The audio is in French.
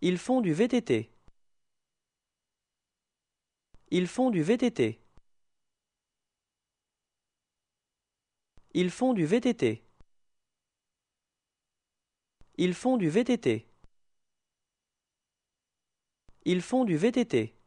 Ils font du VTT. Ils font du VTT. Ils font du VTT. Ils font du VTT. Ils font du VTT.